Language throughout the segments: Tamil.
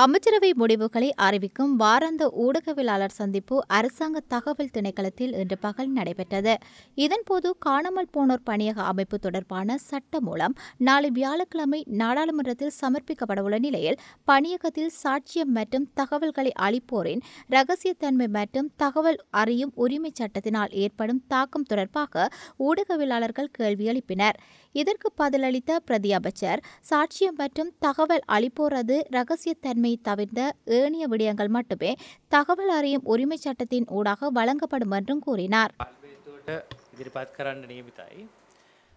அமைச்சரவை முடிவுகளை அறிவிக்கும் வாராந்த ஊடகவியலாளர் சந்திப்பு அரசாங்க தகவல் திணைக்களத்தில் இன்று பகல் நடைபெற்றது இதன்போது காணாமல் போனோர் பணியக அமைப்பு தொடர்பான சட்ட மூலம் நாளை வியாழக்கிழமை நாடாளுமன்றத்தில் சமர்ப்பிக்கப்படவுள்ள நிலையில் பணியகத்தில் சாட்சியம் மற்றும் தகவல்களை அளிப்போரின் ரகசியத்தன்மை மற்றும் தகவல் அறியும் உரிமை சட்டத்தினால் ஏற்படும் தாக்கம் தொடர்பாக ஊடகவியலாளர்கள் கேள்வி எழுப்பினர் இதற்கு பதிலளித்த பிரதி அமைச்சர் சாட்சியம் மற்றும் தகவல் அளிப்போரது ரகசியத்தன்மை இதனை தவிர்த்த ஏனைய விடயங்கள் மட்டுமே தகவல் அறியும் உரிமை சட்டத்தின் ஊடாக வழங்கப்படும் என்றும் கூறினார்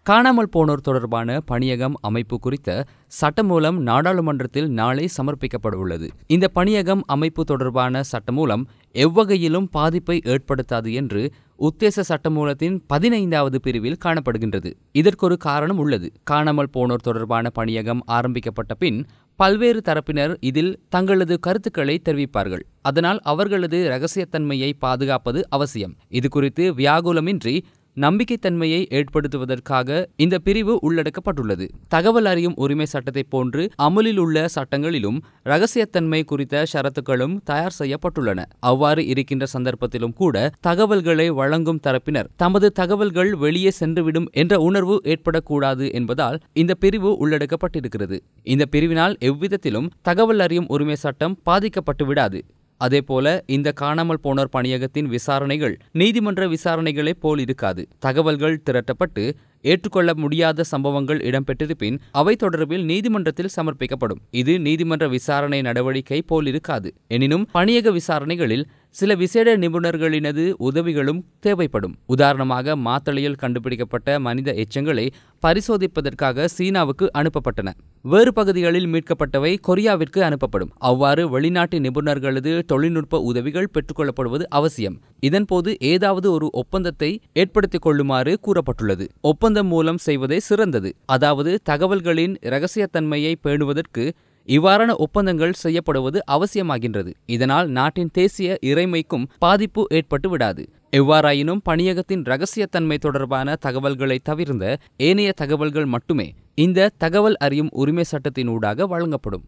காணாமல் போனோர் தொடர்பான பணியகம் அமைப்பு குறித்த சட்டம் மூலம் நாடாளுமன்றத்தில் நாளை சமர்ப்பிக்கப்பட உள்ளது இந்த பணியகம் அமைப்பு தொடர்பான சட்டம் மூலம் எவ்வகையிலும் பாதிப்பை ஏற்படுத்தாது என்று உத்தேச சட்டமூலத்தின் பதினைந்தாவது பிரிவில் காணப்படுகின்றது இதற்கொரு காரணம் உள்ளது காணாமல் போனோர் தொடர்பான பணியகம் ஆரம்பிக்கப்பட்ட பின் பல்வேறு தரப்பினர் இதில் தங்களது கருத்துக்களை தெரிவிப்பார்கள் அதனால் அவர்களது ரகசியத்தன்மையை பாதுகாப்பது அவசியம் இது குறித்து வியாகுலமின்றி நம்பிக்கைத்தன்மையை ஏற்படுத்துவதற்காக இந்த பிரிவு உள்ளடக்கப்பட்டுள்ளது தகவல் அறியும் உரிமை சட்டத்தை போன்று அமலில் உள்ள சட்டங்களிலும் ரகசியத்தன்மை குறித்த ஷரத்துக்களும் தயார் செய்யப்பட்டுள்ளன அவ்வாறு இருக்கின்ற சந்தர்ப்பத்திலும் கூட தகவல்களை வழங்கும் தரப்பினர் தமது தகவல்கள் வெளியே சென்றுவிடும் என்ற உணர்வு ஏற்படக்கூடாது என்பதால் இந்த பிரிவு உள்ளடக்கப்பட்டிருக்கிறது இந்த பிரிவினால் எவ்விதத்திலும் தகவல் அறியும் உரிமை சட்டம் பாதிக்கப்பட்டுவிடாது அதேபோல இந்த காணாமல் போனோர் பணியகத்தின் விசாரணைகள் நீதிமன்ற விசாரணைகளை போல் இருக்காது தகவல்கள் திரட்டப்பட்டு ஏற்றுக்கொள்ள முடியாத சம்பவங்கள் இடம்பெற்றிருப்பின் அவை தொடர்பில் நீதிமன்றத்தில் சமர்ப்பிக்கப்படும் இது நீதிமன்ற விசாரணை நடவடிக்கை போல் இருக்காது எனினும் பணியக விசாரணைகளில் சில விசேட நிபுணர்களினது உதவிகளும் தேவைப்படும் உதாரணமாக மாத்தளையில் கண்டுபிடிக்கப்பட்ட மனித எச்சங்களை பரிசோதிப்பதற்காக சீனாவுக்கு அனுப்பப்பட்டன வேறு பகுதிகளில் மீட்கப்பட்டவை கொரியாவிற்கு அனுப்பப்படும் அவ்வாறு வெளிநாட்டு நிபுணர்களது தொழில்நுட்ப உதவிகள் பெற்றுக்கொள்ளப்படுவது அவசியம் இதன்போது ஏதாவது ஒரு ஒப்பந்தத்தை ஏற்படுத்திக் கொள்ளுமாறு கூறப்பட்டுள்ளது ஒப்பந்தம் மூலம் செய்வதே சிறந்தது அதாவது தகவல்களின் இரகசியத்தன்மையை பேணுவதற்கு இவ்வாறான ஒப்பந்தங்கள் செய்யப்படுவது அவசியமாகின்றது இதனால் நாட்டின் தேசிய இறைமைக்கும் பாதிப்பு ஏற்பட்டு விடாது எவ்வாறாயினும் பணியகத்தின் ரகசியத்தன்மை தொடர்பான தகவல்களை தவிர்ந்த ஏனைய தகவல்கள் மட்டுமே இந்த தகவல் அறியும் உரிமை சட்டத்தின் ஊடாக வழங்கப்படும்